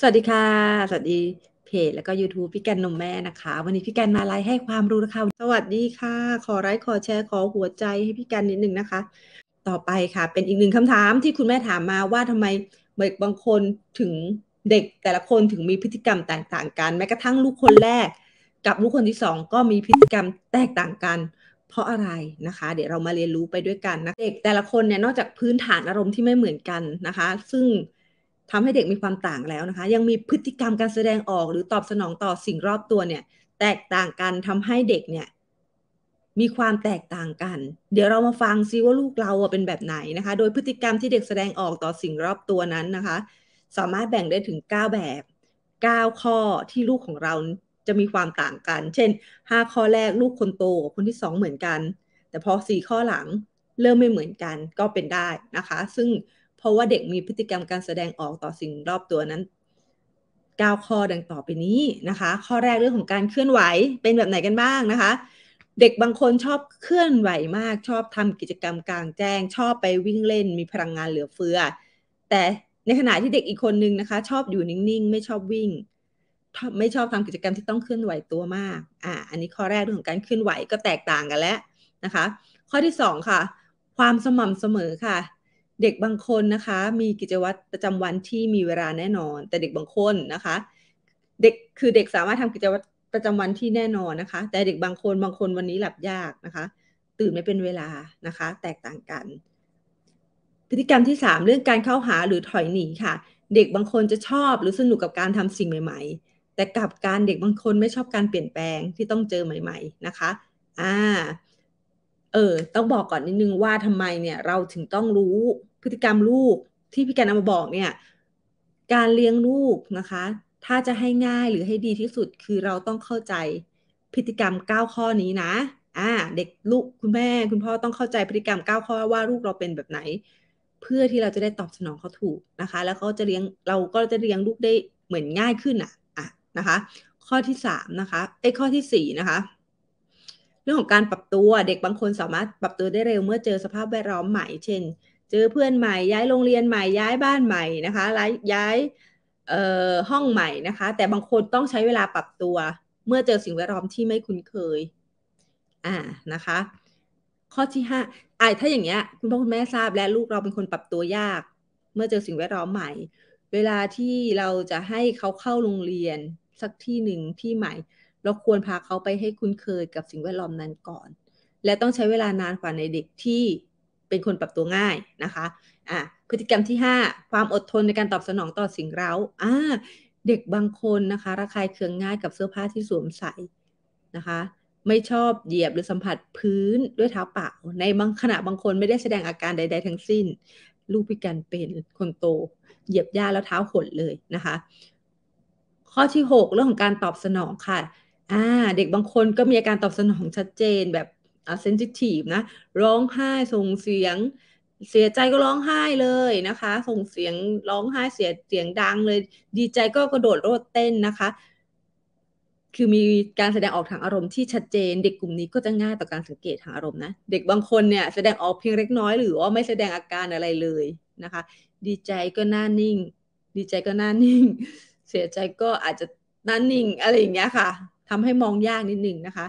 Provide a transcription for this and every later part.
สวัสดีค่ะ สวัสดีเพจแล้วก็ YouTube พี่แกนนมแม่นะคะวันนี้พี่แกนมาไลฟ์ให้ความรู้นะคะสวัสดีค่ะ ขอไลค์ขอแชร์ขอหัวใจให้พี่แกนนิดนึงนะคะ ต่อไปค่ะเป็นอีกหนึ่งคำถามที่คุณแม่ถามมาว่าทำไมเด็กบางคนถึงเด็กแต่ละคนถึงมีพฤติกรรมแตกต่าง กันแม้กระทั่งลูกคนแรก กับลูกคนที่สองก็มีพฤติกรรมแตกต่างกันเพราะอะไรนะคะ เดี๋ยวเรามาเรียนรู้ไปด้วยกันนะเด็กแต่ละคนเนี่ย นอกจากพื้นฐานอารมณ์ที่ไม่เหมือนกันนะคะ ซึ่งทำให้เด็กมีความต่างแล้วนะคะ ยังมีพฤติกรรมการแสดงออกหรือตอบสนองต่อสิ่งรอบตัวเนี่ย แตกต่างกันทำให้เด็กเนี่ย มีความแตกต่างกัน เดี๋ยวเรามาฟังซิว่าลูกเราเป็นแบบไหนนะคะ โดยพฤติกรรมที่เด็กแสดงออกต่อสิ่งรอบตัวนั้นนะคะ สามารถแบ่งได้ถึง 9 แบบ 9 ข้อที่ลูกของเราจะมีความต่างกัน เช่น5ข้อแรกลูกคนโตกับคนที่ 2 เหมือนกัน แต่พอ 4 ข้อหลังเริ่มไม่เหมือนกันก็เป็นได้นะคะ ซึ่งเพราะว่าเด็กมีพฤติกรรมการแสดงออกต่อสิ่งรอบตัวนั้น9ข้อดังต่อไปนี้นะคะข้อแรกเรื่องของการเคลื่อนไหวเป็นแบบไหนกันบ้างนะคะ เด็กบางคนชอบเคลื่อนไหวมากชอบทำกิจกรรมกลางแจ้งชอบไปวิ่งเล่น มีพลังงานเหลือเฟือ แต่ในขณะที่เด็กอีกคนนึงนะคะ ชอบอยู่นิ่งๆไม่ชอบวิ่งไม่ชอบทำกิจกรรมที่ต้องเคลื่อนไหวตัวมาก อ่า อันนี้ข้อแรกเรื่องของการเคลื่อนไหวก็แตกต่างกันแล้วนะคะ ข้อที่ 2 ค่ะ ความสม่ำเสมอค่ะ เด็กบางคนนะคะ มีกิจวัตรประจำวันที่มีเวลาแน่นอน แต่เด็กบางคนนะคะ เด็ก คือเด็กสามารถทำกิจวัตรประจำวันที่แน่นอนนะคะ แต่เด็กบางคนบางคนวันนี้หลับยากนะคะ ตื่นไม่เป็นเวลานะคะ แตกต่างกัน พฤติกรรมที่ 3 เรื่องการเข้าหาหรือถอยหนีค่ะ เด็กบางคนจะชอบหรือสนุกกับการทำสิ่งใหม่ ๆแต่กับการเด็กบางคนไม่ชอบการเปลี่ยนแปลงที่ต้องเจอใหม่ๆนะคะ อ่าเออต้องบอกก่อนนิดนึงว่าทำไมเนี่ยเราถึงต้องรู้พฤติกรรมลูกที่พี่แกนเอามาบอกเนี่ย การเลี้ยงลูกนะคะ ถ้าจะให้ง่ายหรือให้ดีที่สุดคือเราต้องเข้าใจพฤติกรรม9ข้อนี้นะอ่าเด็กลูกคุณแม่คุณพ่อต้องเข้าใจพฤติกรรม9ข้อว่าลูกเราเป็นแบบไหนเพื่อที่เราจะได้ตอบสนองเขาถูกนะคะ แล้วเขาจะเลี้ยงเราก็จะเลี้ยงลูกได้เหมือนง่ายขึ้นอะ่ะนะคะข้อที่สามนะคะไอ้ข้อที่สี่นะคะ เรื่องของการปรับตัวเด็กบางคนสามารถปรับตัวได้เร็วเมื่อเจอสภาพแวดล้อมใหม่เช่น เจอเพื่อนใหม่ ย้ายโรงเรียนใหม่ย้ายบ้านใหม่นะคะย้ายห้องใหม่นะคะแต่บางคนต้องใช้เวลาปรับตัว เมื่อเจอสิ่งแวดล้อมที่ไม่คุ้นเคยอ่านะคะข้อที่ห้าไอ้ถ้าอย่างเงี้ยคุณพ่อคุณแม่ทราบและลูกเราเป็นคนปรับตัวยาก เมื่อเจอสิ่งแวดล้อมใหม่ เวลาที่เราจะให้เขาเข้าโรงเรียนสักที่หนึ่งที่ใหม่ เราควรพาเขาไปให้คุ้นเคยกับสิ่งแวดล้อมนั้นก่อน และต้องใช้เวลานานกว่าในเด็กที่เป็นคนปรับตัวง่ายนะคะอ่ะพฤติกรรมที่ 5 ความอดทนในการตอบสนองต่อสิ่งเร้าอ่าเด็กบางคนนะคะระคายเคืองง่ายกับเสื้อผ้าที่สวมใส่นะคะ ไม่ชอบเหยียบหรือสัมผัสพื้นด้วยเท้าเปล่า ในบางขณะบางคนไม่ได้แสดงอาการใด ๆทั้งสิ้นลูกพิการเป็นคนโต เหยียบหญ้าแล้วเท้าขดเลยนะคะข้อที่ 6 เรื่องของการตอบสนองค่ะ อ่า เด็กบางคนก็มีอาการตอบสนองชัดเจนแบบเซนซิทีฟนะร้องไห้ส่งเสียง เสียใจก็ร้องไห้เลยนะคะ ส่งเสียงร้องไห้เสียเสียงดังเลย ดีใจก็กระโดดโลดเต้นนะคะ คือมีการแสดงออกทางอารมณ์ที่ชัดเจน เด็กกลุ่มนี้ก็จะง่ายต่อการสังเกตทางอารมณ์นะเด็กบางคนเนี่ยแสดงออกเพียงเล็กน้อย หรือว่าไม่แสดงอาการอะไรเลยนะคะ ดีใจก็หน้านิ่ง ดีใจก็หน้านิ่งเสียใจก็อาจจะนั่นนิ่ง อะไรอย่างเงี้ยค่ะ ทำให้มองยากนิดนึงนะคะ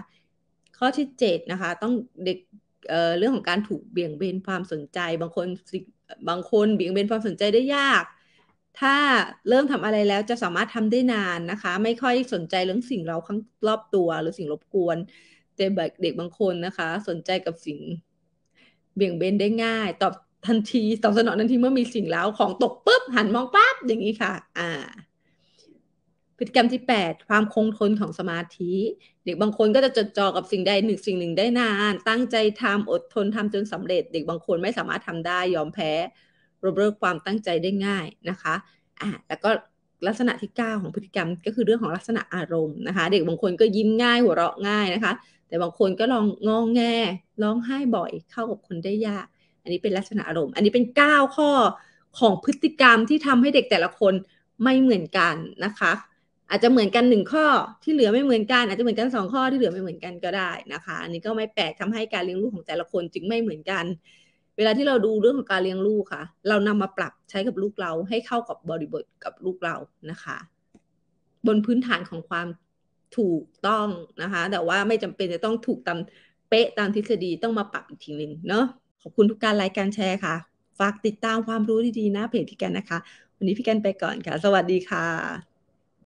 ข้อที่7นะคะ ต้องเด็กเเรื่องของการถูกเบี่ยงเบนความสนใจ บางคนบางคนเบี่ยงเบนความสนใจได้ยาก ถ้าเริ่มทำอะไรแล้วจะสามารถทำได้นานนะคะ ไม่ค่อยสนใจเรื่องสิ่งเราข้างรอบตัวหรือสิ่งรบกวนแต่เด็กบางคนนะคะ สนใจกับสิ่ง เบี่ยงเบนได้ง่าย ตอบทันทีตอบสนองทันทีเมื่อมีสิ่งแล้วของตกปุ๊บหันมองปั๊บอย่างนี้ค่ะ อ่าพฤติกรรมที่ 8 ความคงทนของสมาธิ เด็กบางคนก็จะจดจ่อกับสิ่งใดหนึ่งสิ่งหนึ่งได้นาน ตั้งใจทำอดทนทำจนสำเร็จ เด็กบางคนไม่สามารถทำได้ยอมแพ้รบเลิกความตั้งใจได้ง่ายนะคะอ่ะแล้วก็ลักษณะที่ 9 ของพฤติกรรมก็คือเรื่องของลักษณะอารมณ์นะคะ เด็กบางคนก็ยิ้มง่าย หัวเราะง่ายนะคะ แต่บางคนก็ลองงองแงร้องไห้บ่อยเข้ากับคนได้ยาก อันนี้เป็นลักษณะอารมณ์ อันนี้เป็น 9 ข้อของพฤติกรรมที่ทำให้เด็กแต่ละคนไม่เหมือนกันนะคะอาจจะเหมือนกันหนึ่งข้อที่เหลือไม่เหมือนกัน อาจจะเหมือนกันสองข้อที่เหลือไม่เหมือนกันก็ได้นะคะอันนี้ก็ไม่แปลกทำให้การเลี้ยงลูกของแต่ละคนจึงไม่เหมือนกัน เวลาที่เราดูเรื่องของการเลี้ยงลูกค่ะ เรานำมาปรับใช้กับลูกเราให้เข้ากับบริบทกับลูกเรานะคะ บนพื้นฐานของความถูกต้องนะคะ แต่ว่าไม่จำเป็นจะต้องถูกตามเป๊ะตามทฤษฎีต้องมาปรับอีกทีหนึ่งเนาะขอบคุณทุกการไลค์การแชร์ค่ะฝากติดตามความรู้ดีๆนะเพจพี่กนนะคะ วันนี้พี่กนไปก่อนค่ะ สวัสดีค่ะ